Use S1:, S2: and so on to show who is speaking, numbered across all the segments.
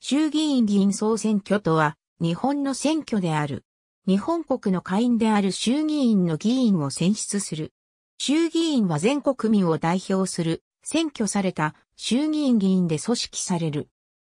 S1: 衆議院議員総選挙とは、日本の選挙である。日本国の会員である衆議院の議員を選出する。衆議院は全国民を代表する、選挙された衆議院議員で組織される。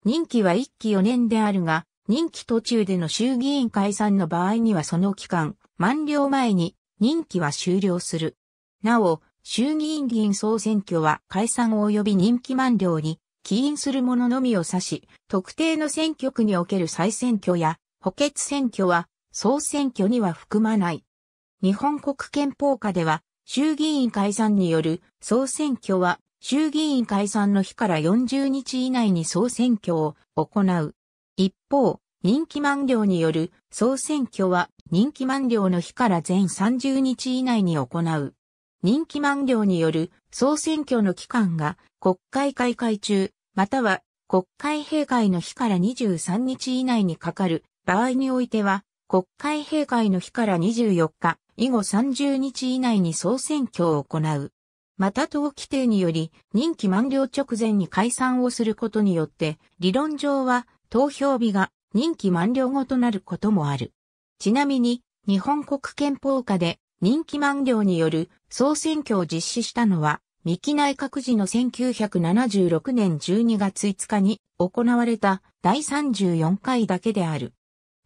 S1: 任期は1期4年であるが、任期途中での衆議院解散の場合にはその期間、満了前に任期は終了する。なお、衆議院議員総選挙は解散及び任期満了に起因する者のみを指し、特定の選挙区における再選挙や補欠選挙は総選挙には含まない。日本国憲法下では衆議院解散による総選挙は衆議院解散の日から40日以内に総選挙を行う。一方、任期満了による総選挙は任期満了の日から全30日以内に行う。任期満了による総選挙の期間が国会開会中、または国会閉会の日から23日以内にかかる場合においては、国会閉会の日から24日以後30日以内に総選挙を行う。また党規定により、任期満了直前に解散をすることによって、理論上は投票日が任期満了後となることもある。ちなみに、日本国憲法下で人気満了による総選挙を実施したのは、三木内閣時の1976年12月5日に行われた第34回だけである。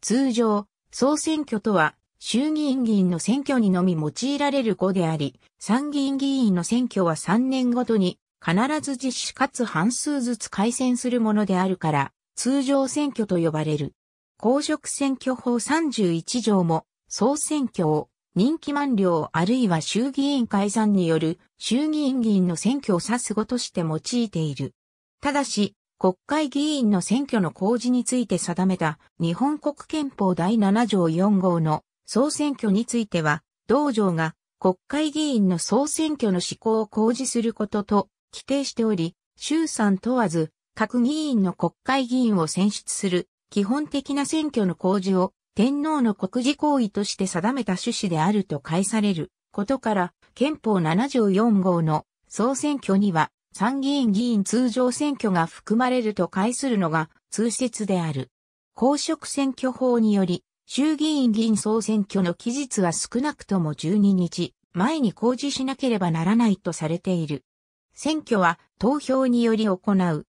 S1: 通常、総選挙とは衆議院議員の選挙にのみ用いられる語であり、参議院議員の選挙は3年ごとに必ず実施かつ半数ずつ改選するものであるから、通常選挙と呼ばれる。公職選挙法31条も総選挙を任期満了あるいは衆議院解散による衆議院議員の選挙を指す語として用いている。ただし、国会議員の選挙の公示について定めた日本国憲法第7条4号の総選挙については、同条が国会議員の総選挙の施行を公示することと規定しており、衆参問わず各議員の国会議員を選出する基本的な選挙の公示を天皇の国事行為として定めた趣旨であると解されることから、憲法74号の総選挙には参議院議員通常選挙が含まれると解するのが通説である。公職選挙法により、衆議院議員総選挙の期日は少なくとも12日前に公示しなければならないとされている。選挙は投票により行う。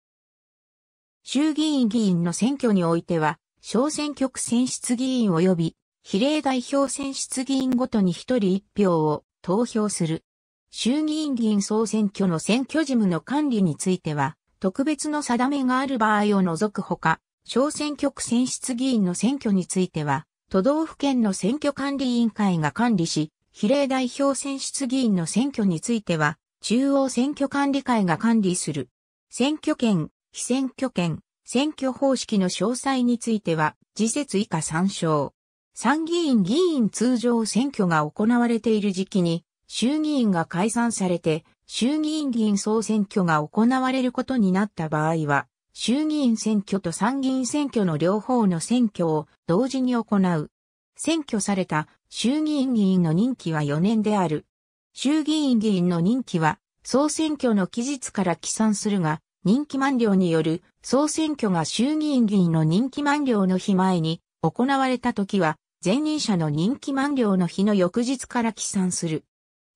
S1: 衆議院議員の選挙においては、小選挙区選出議員及び比例代表選出議員ごとに一人一票を投票する。衆議院議員総選挙の選挙事務の管理については、特別の定めがある場合を除くほか、小選挙区選出議員の選挙については、都道府県の選挙管理委員会が管理し、比例代表選出議員の選挙については、中央選挙管理会が管理する。選挙権、非選挙権、選挙方式の詳細については、次節以下参照。参議院議員通常選挙が行われている時期に、衆議院が解散されて、衆議院議員総選挙が行われることになった場合は、衆議院選挙と参議院選挙の両方の選挙を同時に行う。選挙された衆議院議員の任期は4年である。衆議院議員の任期は、総選挙の期日から起算するが、任期満了による総選挙が衆議院議員の任期満了の日前に行われた時は、前任者の任期満了の日の翌日から起算する。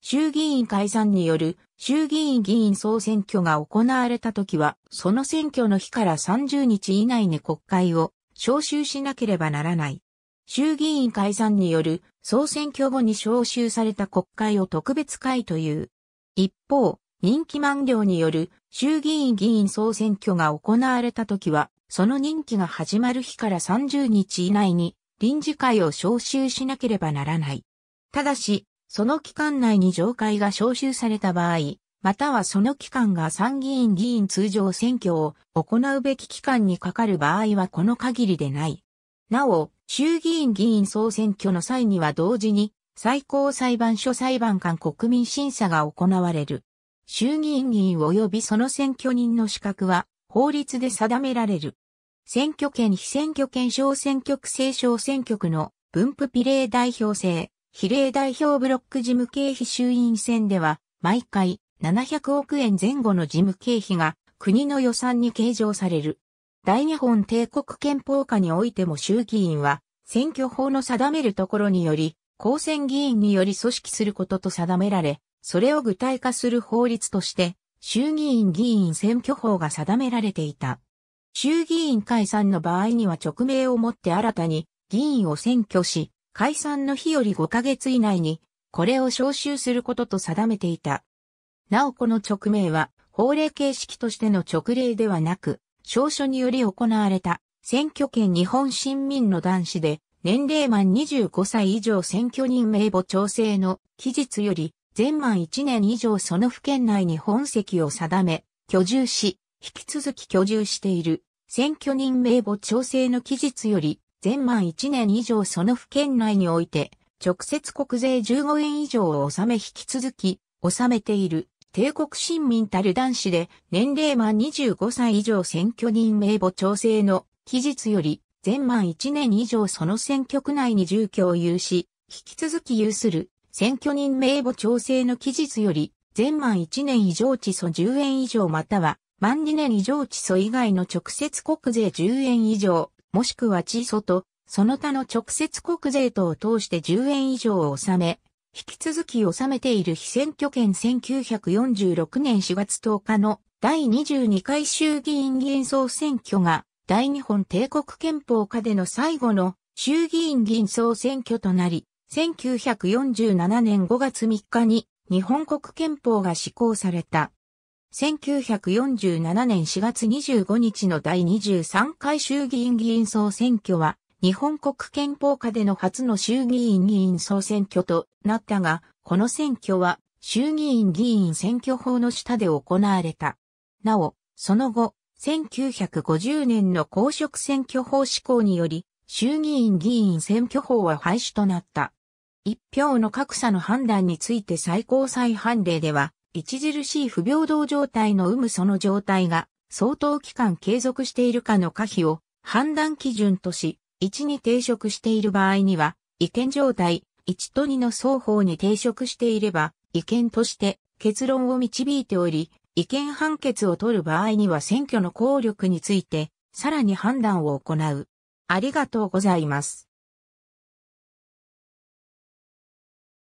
S1: 衆議院解散による衆議院議員総選挙が行われた時は、その選挙の日から30日以内に国会を召集しなければならない。衆議院解散による総選挙後に召集された国会を特別会という。一方、任期満了による衆議院議員総選挙が行われた時は、その任期が始まる日から30日以内に臨時会を招集しなければならない。ただし、その期間内に上会が招集された場合、またはその期間が参議院議員通常選挙を行うべき期間にかかる場合はこの限りでない。なお、衆議院議員総選挙の際には同時に最高裁判所裁判官国民審査が行われる。衆議院議員及びその選挙人の資格は法律で定められる。選挙権非選挙権小選挙区政小選挙区の分布比例代表制、比例代表ブロック事務経費衆院選では、毎回700億円前後の事務経費が国の予算に計上される。大日本帝国憲法下においても衆議院は、選挙法の定めるところにより、公選議員により組織することと定められ、それを具体化する法律として、衆議院議員選挙法が定められていた。衆議院解散の場合には直名をもって新たに議員を選挙し、解散の日より5ヶ月以内に、これを召集することと定めていた。なおこの直名は、法令形式としての直令ではなく、証書により行われた選挙権日本新民の男子で、年齢満25歳以上選挙人名簿調整の期日より全満1年以上その府県内に本籍を定め、居住し、引き続き居住している、選挙人名簿調整の期日より、全満1年以上その府県内において、直接国税15円以上を納め引き続き、納めている、帝国新民たる男子で、年齢満25歳以上選挙人名簿調整の期日より、全満1年以上その選挙区内に住居を有し、引き続き有する選挙人名簿調整の期日より、前満1年以上地素10円以上または、満2年以上地素以外の直接国税10円以上、もしくは地素と、その他の直接国税等を通して10円以上を納め、引き続き納めている非選挙権1946年4月10日の第22回衆議院議員総選挙が大日本帝国憲法下での最後の衆議院議員総選挙となり、1947年5月3日に日本国憲法が施行された。1947年4月25日の第23回衆議院議員総選挙は、日本国憲法下での初の衆議院議員総選挙となったが、この選挙は衆議院議員選挙法の下で行われた。なお、その後、1950年の公職選挙法施行により、衆議院議員選挙法は廃止となった。一票の格差の判断について最高裁判例では、著しい不平等状態の有無その状態が相当期間継続しているかの可否を判断基準とし、1に抵触している場合には、違憲状態、1と2の双方に抵触していれば、違憲として結論を導いており、違憲判決を取る場合には選挙の効力について、さらに判断を行う。ありがとうございます。